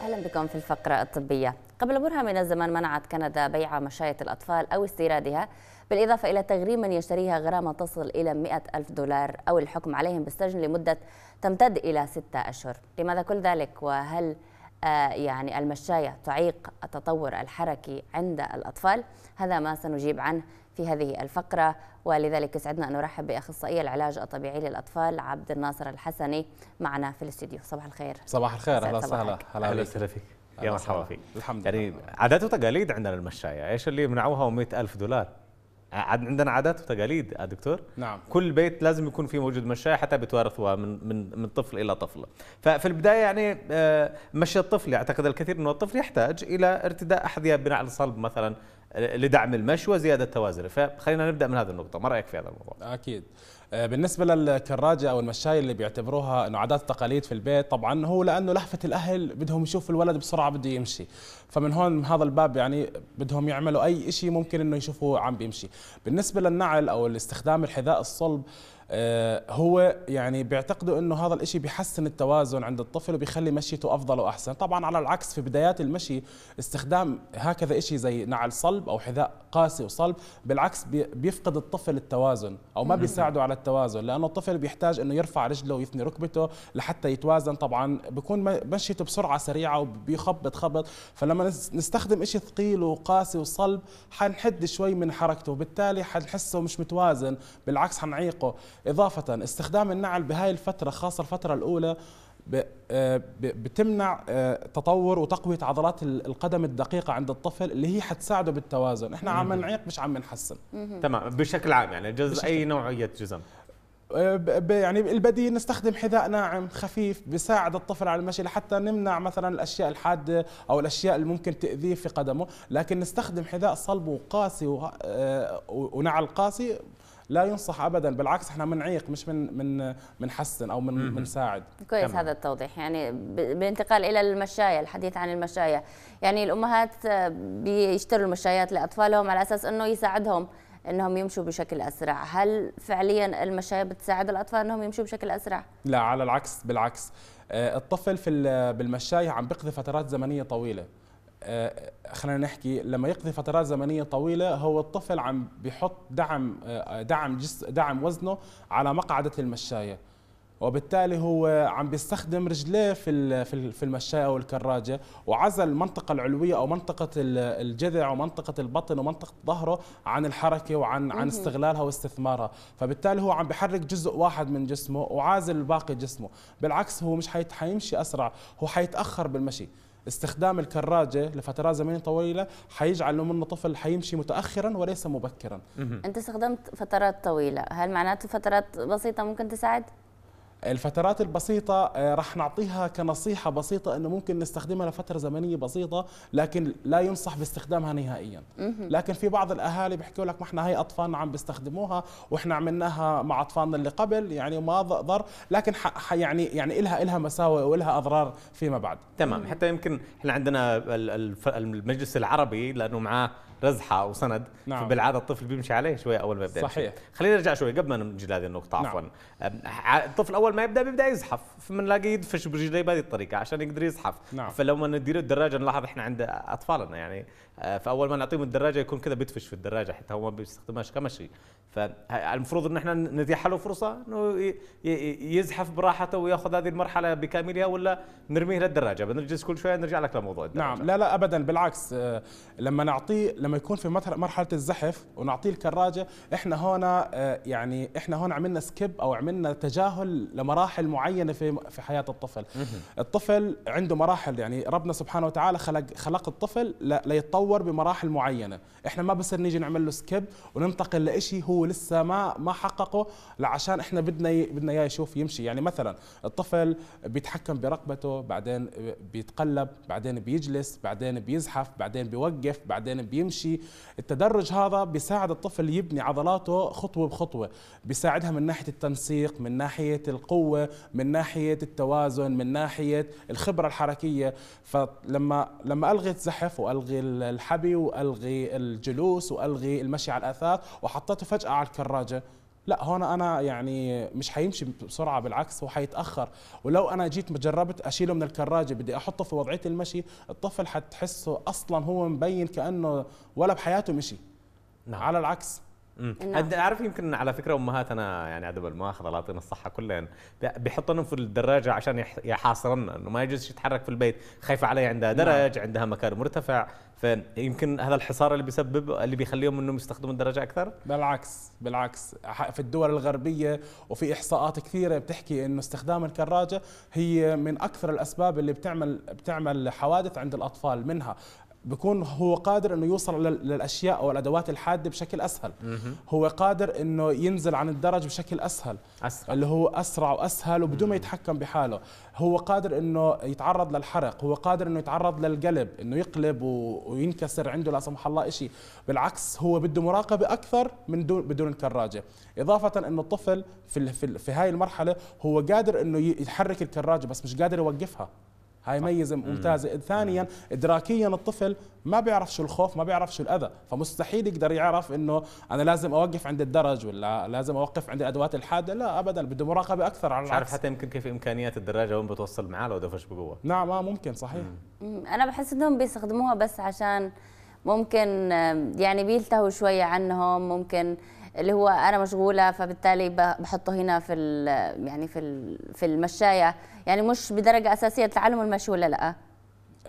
أهلا بكم في الفقرة الطبية قبل مرها من الزمن منعت كندا بيع مشاية الأطفال أو استيرادها بالإضافة إلى تغريم من يشتريها غرامة تصل إلى 100 ألف دولار أو الحكم عليهم بالسجن لمدة تمتد إلى ستة أشهر لماذا كل ذلك وهل آه، يعني المشاية تعيق التطور الحركي عند الأطفال هذا ما سنجيب عنه في هذه الفقرة ولذلك يسعدنا أن نرحب بأخصائي العلاج الطبيعي للأطفال عبد الناصر الحسني معنا في الاستديو صباح الخير صباح الخير أهلا وسهلا أهلا وسهلا فيك يا مرحبا فيك الحمد يعني لله يعني عادات وتقاليد عندنا المشاية إيش اللي منعوها و ألف دولار عندنا عادات وتقاليد يا دكتور نعم كل بيت لازم يكون فيه موجود مشاية حتى بتوارثوها من من من طفل الى طفل ففي البدايه يعني آه، مشي الطفل اعتقد الكثير انه الطفل يحتاج الى ارتداء احذيه بناء على الصلب مثلا آه، لدعم المشي وزياده توازنه فخلينا نبدا من هذه النقطه ما رايك في هذا الموضوع اكيد آه، بالنسبه للكراجه او المشاي اللي بيعتبروها انه عادات وتقاليد في البيت طبعا هو لانه لحفه الاهل بدهم يشوفوا الولد بسرعه بده يمشي فمن هون من هذا الباب يعني بدهم يعملوا اي شيء ممكن انه يشوفوه عم بيمشي بالنسبه للنعل او الاستخدام الحذاء الصلب آه، هو يعني بيعتقدوا انه هذا الاشي بيحسن التوازن عند الطفل وبيخلي مشيته افضل واحسن طبعا على العكس في بدايات المشي استخدام هكذا اشي زي نعل صلب او حذاء قاسي وصلب بالعكس بيفقد الطفل التوازن او ما بيساعده على التوازن لانه الطفل بيحتاج انه يرفع رجله ويثني ركبته لحتى يتوازن طبعا بكون مشيته بسرعه سريعه وبيخبط خبط فلما نستخدم اشي ثقيل وقاسي وصلب حنحد شوي من حركته وبالتالي حنحسه مش متوازن بالعكس حنعيقه إضافة استخدام النعل بهاي الفترة خاصة الفترة الأولى آه، بتمنع آه، تطور وتقوية عضلات القدم الدقيقة عند الطفل اللي هي حتساعده بالتوازن احنا عم نعيق مش عم نحسن تمام بشكل عام يعني جز أي نوعية جزم آه، يعني البديل نستخدم حذاء ناعم خفيف بيساعد الطفل على المشي لحتى نمنع مثلا الاشياء الحاده او الاشياء اللي ممكن تاذيه في قدمه لكن نستخدم حذاء صلب وقاسي ونعل قاسي لا ينصح ابدا بالعكس احنا بنعيق مش من من بنحسن او من بنساعد كويس هذا التوضيح يعني بالانتقال الى المشايا الحديث عن المشايا يعني الامهات بيشتروا المشايات لاطفالهم على اساس انه يساعدهم انهم يمشوا بشكل اسرع هل فعليا المشايا بتساعد الاطفال انهم يمشوا بشكل اسرع لا على العكس بالعكس آه، الطفل في بالمشاية عم بقضي فترات زمنية طويلة آه، خلينا نحكي لما يقضي فترات زمنيه طويله هو الطفل عم بيحط دعم آه، دعم جس دعم وزنه على مقعده المشايه وبالتالي هو عم بيستخدم رجليه في في المشايه او الكراجه وعزل المنطقه العلويه او منطقه الجذع ومنطقه البطن ومنطقه ظهره عن الحركه وعن عن استغلالها واستثمارها فبالتالي هو عم بحرك جزء واحد من جسمه وعازل باقي جسمه بالعكس هو مش حيمشي اسرع هو حيتاخر بالمشي استخدام الكراجه لفترات زمنيه طويله حيجعل منه طفل حيمشي متاخرا وليس مبكرا انت استخدمت فترات طويله هل معناته فترات بسيطه ممكن تساعد الفترات البسيطة آه، رح نعطيها كنصيحة بسيطة أنه ممكن نستخدمها لفترة زمنية بسيطة لكن لا ينصح باستخدامها نهائيا لكن في بعض الأهالي بيحكوا لك ما احنا هي أطفالنا عم بيستخدموها وإحنا عملناها مع أطفالنا اللي قبل يعني ما ضر لكن يعني يعني إلها إلها مساوئ وإلها أضرار فيما بعد تمام حتى يمكن احنا عندنا المجلس العربي لأنه معاه رزحه او سند نعم. فبالعاده الطفل بيمشي عليه شوي اول ما يبدا صحيح يمشي. خلينا نرجع شوي قبل ما نجي لهذه النقطه نعم. عفوا الطفل اول ما يبدا بيبدا يزحف فبنلاقيه يدفش برجليه بهذه الطريقه عشان يقدر يزحف نعم. فلما ندير الدراجه نلاحظ احنا عند اطفالنا يعني أه، فاول ما نعطيهم الدراجه يكون كذا بيدفش في الدراجه حتى هو ما بيستخدمهاش كمشي فالمفروض ان احنا نتيح له فرصه انه يزحف براحته وياخذ هذه المرحله بكاملها ولا نرميه للدراجه بنجلس كل شويه نرجع لك لموضوع الدراجه نعم لا لا ابدا بالعكس أه، لما نعطيه لما يكون في مرحله الزحف ونعطيه الكراجه احنا هنا آه، يعني احنا هون عملنا سكيب او عملنا تجاهل لمراحل معينه في في حياه الطفل الطفل عنده مراحل يعني ربنا سبحانه وتعالى خلق خلق الطفل ليتطور بمراحل معينه احنا ما بصير نيجي نعمل له سكيب وننتقل لشيء هو لسه ما ما حققه عشان احنا بدنا بدنا اياه يشوف يمشي يعني مثلا الطفل بيتحكم برقبته بعدين بيتقلب بعدين بيجلس بعدين بيزحف بعدين بيوقف بعدين بيمشي الشيء التدرج هذا بيساعد الطفل يبني عضلاته خطوه بخطوه بيساعدها من ناحيه التنسيق من ناحيه القوه من ناحيه التوازن من ناحيه الخبره الحركيه فلما لما الغي الزحف والغي الحبي والغي الجلوس والغي المشي على الاثاث وحطته فجاه على الكراجه لا هون انا يعني مش حيمشي بسرعه بالعكس هو حيتاخر ولو انا جيت جربت اشيله من الكراجه بدي احطه في وضعيه المشي الطفل حتحسه اصلا هو مبين كانه ولا بحياته مشي نعم. على العكس إيه، انت نعم. عارف يمكن على فكره امهاتنا يعني عدم المؤاخذه الله يعطينا الصحه كلها بيحطونهم في الدراجه عشان يحاصرنا انه ما يجوز يتحرك في البيت خايفه عليه عندها نعم. درج نعم. عندها مكان مرتفع فيمكن هذا الحصار اللي بيسبب اللي بيخليهم انهم يستخدموا الدراجه اكثر بالعكس بالعكس في الدول الغربيه وفي احصاءات كثيره بتحكي انه استخدام الكراجه هي من اكثر الاسباب اللي بتعمل بتعمل حوادث عند الاطفال منها بيكون هو قادر انه يوصل للاشياء او الادوات الحاده بشكل اسهل هو قادر انه ينزل عن الدرج بشكل اسهل أسرع. اللي هو اسرع واسهل وبدون ما يتحكم بحاله هو قادر انه يتعرض للحرق هو قادر انه يتعرض للقلب انه يقلب وينكسر عنده لا سمح الله شيء بالعكس هو بده مراقبه اكثر من دون بدون الكراجه اضافه انه الطفل في في, في هاي المرحله هو قادر انه يحرك الكراجه بس مش قادر يوقفها هاي ميزه ممتازه ثانيا ادراكيا الطفل ما بيعرف شو الخوف ما بيعرف شو الاذى فمستحيل يقدر يعرف انه انا لازم اوقف عند الدرج ولا لازم اوقف عند الادوات الحاده لا ابدا بده مراقبه اكثر على العكس عارف حتى يمكن كيف امكانيات الدراجه وين بتوصل معاه لو دفش بقوه نعم آه ممكن صحيح مم. انا بحس انهم بيستخدموها بس عشان ممكن يعني بيلتهوا شويه عنهم ممكن اللي هو انا مشغوله فبالتالي بحطه هنا في يعني في في المشايه يعني مش بدرجه اساسيه تعلم المشي ولا لا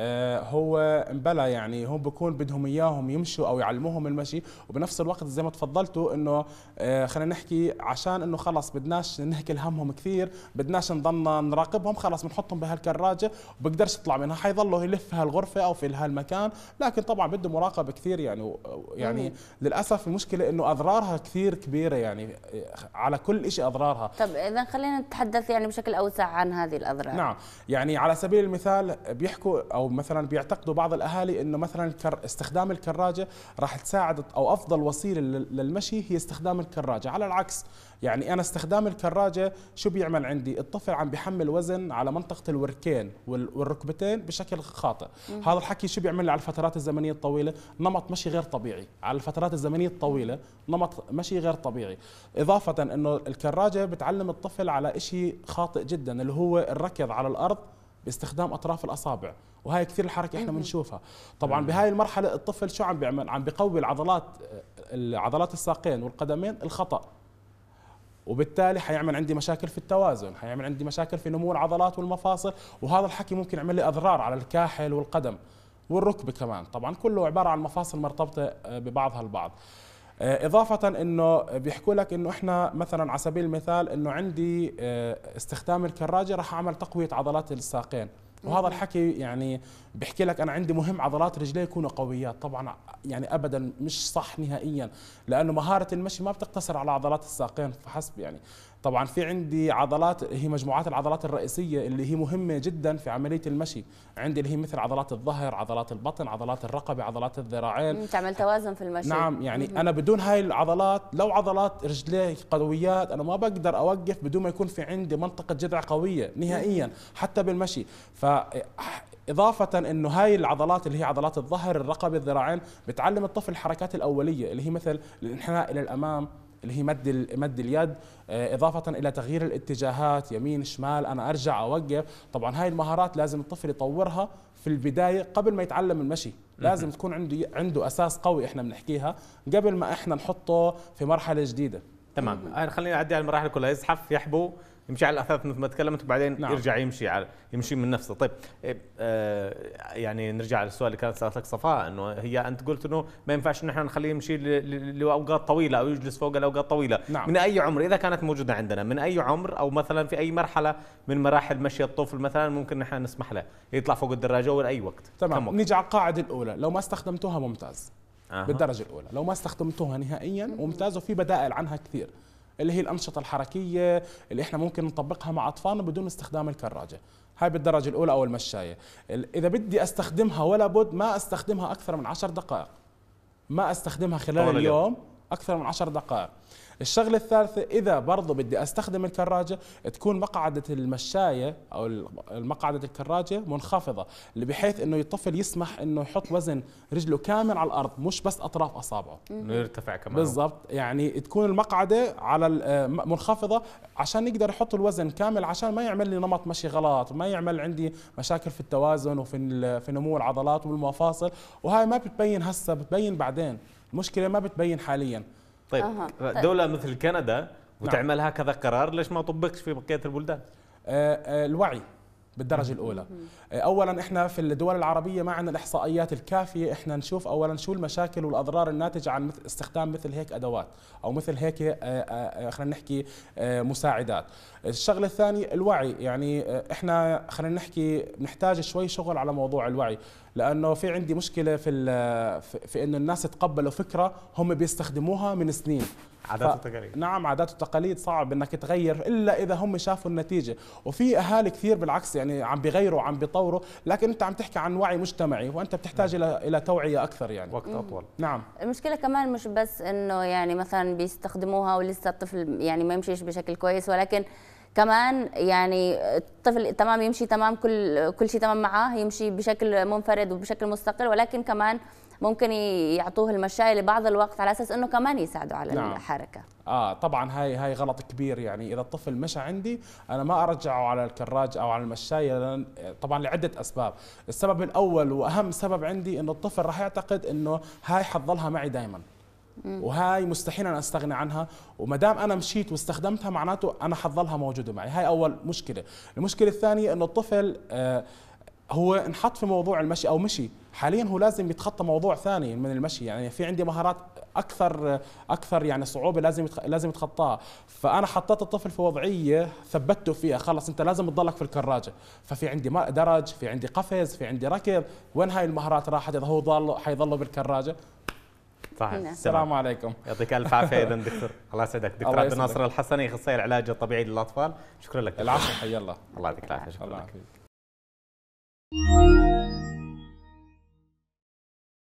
آه، هو امبلا يعني هم بكون بدهم اياهم يمشوا او يعلموهم المشي وبنفس الوقت زي ما تفضلتوا انه آه، خلينا نحكي عشان انه خلص بدناش نهكل همهم كثير بدناش نضلنا نراقبهم خلص بنحطهم بهالكراجه وبقدرش يطلع منها حيضلوا يلف هالغرفه او في هالمكان لكن طبعا بده مراقبه كثير يعني يعني للاسف المشكله انه اضرارها كثير كبيره يعني آه، على كل شيء اضرارها طب اذا خلينا نتحدث يعني بشكل اوسع عن هذه الاضرار نعم يعني على سبيل المثال بيحكوا او او مثلا بيعتقدوا بعض الاهالي انه مثلا استخدام الكراجه راح تساعد او افضل وسيله للمشي هي استخدام الكراجه على العكس يعني انا استخدام الكراجه شو بيعمل عندي الطفل عم بيحمل وزن على منطقه الوركين والركبتين بشكل خاطئ مم. هذا الحكي شو بيعمل لي على الفترات الزمنيه الطويله نمط مشي غير طبيعي على الفترات الزمنيه الطويله نمط مشي غير طبيعي اضافه انه الكراجه بتعلم الطفل على شيء خاطئ جدا اللي هو الركض على الارض باستخدام اطراف الاصابع وهي كثير الحركه احنا بنشوفها طبعا بهاي المرحله الطفل شو عم بيعمل عم بقوي العضلات عضلات الساقين والقدمين الخطا وبالتالي حيعمل عندي مشاكل في التوازن حيعمل عندي مشاكل في نمو العضلات والمفاصل وهذا الحكي ممكن يعمل لي اضرار على الكاحل والقدم والركبه كمان طبعا كله عباره عن مفاصل مرتبطه آه، ببعضها البعض آه، إضافة أنه بيحكوا لك أنه إحنا مثلا على سبيل المثال أنه عندي آه، استخدام الكراجة راح أعمل تقوية عضلات الساقين وهذا الحكي يعني بيحكي لك انا عندي مهم عضلات رجلي يكونوا قويات طبعا يعني ابدا مش صح نهائيا لانه مهاره المشي ما بتقتصر على عضلات الساقين فحسب يعني طبعا في عندي عضلات هي مجموعات العضلات الرئيسيه اللي هي مهمه جدا في عمليه المشي عندي اللي هي مثل عضلات الظهر عضلات البطن عضلات الرقبه عضلات الذراعين تعمل توازن في المشي نعم يعني مم. انا بدون هاي العضلات لو عضلات رجلي قويات انا ما بقدر اوقف بدون ما يكون في عندي منطقه جذع قويه نهائيا حتى بالمشي ف إضافة أنه هاي العضلات اللي هي عضلات الظهر الرقبة الذراعين بتعلم الطفل الحركات الأولية اللي هي مثل الانحناء إلى الأمام اللي هي مد مد اليد آه، اضافه الى تغيير الاتجاهات يمين شمال انا ارجع اوقف طبعا هاي المهارات لازم الطفل يطورها في البدايه قبل ما يتعلم المشي لازم تكون عنده عنده اساس قوي احنا بنحكيها قبل ما احنا نحطه في مرحله جديده تمام خلينا نعدي على المراحل كلها يزحف يحبو يمشي على الاثاث مثل ما تكلمت وبعدين نعم. يرجع يمشي على يمشي من نفسه طيب إيه، آه يعني نرجع للسؤال اللي كانت سالتك صفاء انه هي انت قلت انه ما ينفعش ان احنا نخليه يمشي لاوقات طويله او يجلس فوق لاوقات طويله نعم. من اي عمر اذا كانت موجوده عندنا من اي عمر او مثلا في اي مرحله من مراحل مشي الطفل مثلا ممكن نحن نسمح له يطلع فوق الدراجه ولا اي وقت تمام نيجي على القاعده الاولى لو ما استخدمتوها ممتاز آه. بالدرجه الاولى لو ما استخدمتوها نهائيا ممتاز وفي بدائل عنها كثير اللي هي الانشطه الحركيه اللي احنا ممكن نطبقها مع اطفالنا بدون استخدام الكراجه هاي بالدرجه الاولى او المشايه اذا بدي استخدمها ولا بد ما استخدمها اكثر من 10 دقائق ما استخدمها خلال اليوم, اليوم. اكثر من 10 دقائق الشغله الثالثه اذا برضه بدي استخدم الكراجه تكون مقعده المشايه او مقعده الكراجه منخفضه بحيث انه الطفل يسمح انه يحط وزن رجله كامل على الارض مش بس اطراف اصابعه انه يرتفع كمان بالضبط يعني تكون المقعده على آه، منخفضه عشان يقدر يحط الوزن كامل عشان ما يعمل لي نمط مشي غلط ما يعمل عندي مشاكل في التوازن وفي في نمو العضلات والمفاصل وهاي ما بتبين هسه بتبين بعدين المشكله ما بتبين حاليا طيب أه. دوله مثل كندا وتعمل نعم. هكذا قرار ليش ما طبقش في بقيه البلدان آه، آه، الوعي بالدرجه الاولى آه، اولا احنا في الدول العربيه ما عندنا الاحصائيات الكافيه احنا نشوف اولا شو المشاكل والاضرار الناتجه عن استخدام مثل هيك ادوات او مثل هيك خلينا نحكي مساعدات الشغله الثانيه الوعي يعني احنا خلينا نحكي بنحتاج شوي شغل على موضوع الوعي لانه في عندي مشكله في في انه الناس تقبلوا فكره هم بيستخدموها من سنين عادات وتقاليد نعم عادات وتقاليد صعب انك تغير الا اذا هم شافوا النتيجه وفي اهالي كثير بالعكس يعني عم بيغيروا عم بيطوروا لكن انت عم تحكي عن وعي مجتمعي وانت بتحتاج الى الى توعيه اكثر يعني وقت اطول نعم المشكله كمان مش بس انه يعني مثلا بيستخدموها ولسه الطفل يعني ما يمشيش بشكل كويس ولكن كمان يعني الطفل تمام يمشي تمام كل كل شيء تمام معاه يمشي بشكل منفرد وبشكل مستقل ولكن كمان ممكن يعطوه المشاية لبعض الوقت على اساس انه كمان يساعدوا على نعم. الحركه اه طبعا هاي هاي غلط كبير يعني اذا الطفل مشى عندي انا ما ارجعه على الكراج او على المشايه لان طبعا لعده اسباب السبب الاول واهم سبب عندي انه الطفل راح يعتقد انه هاي حتظلها معي دائما وهاي مستحيل انا استغني عنها وما دام انا مشيت واستخدمتها معناته انا حظلها موجوده معي هاي اول مشكله المشكله الثانيه انه الطفل آه، هو انحط في موضوع المشي او مشي حاليا هو لازم يتخطى موضوع ثاني من المشي يعني في عندي مهارات اكثر اكثر يعني صعوبه لازم لازم يتخطاها فانا حطيت الطفل في وضعيه ثبته فيها خلص انت لازم تضلك في الكراجه ففي عندي درج في عندي قفز في عندي ركض وين هاي المهارات راحت اذا هو ضل حيضله بالكراجه صح طيب، هنا. نعم. السلام عليكم يعطيك الف عافيه اذا دكتور الله يسعدك دكتور عبد الناصر الحسني اخصائي العلاج الطبيعي للاطفال شكرا لك العفو حي الله الله يعطيك العافيه شكرا لك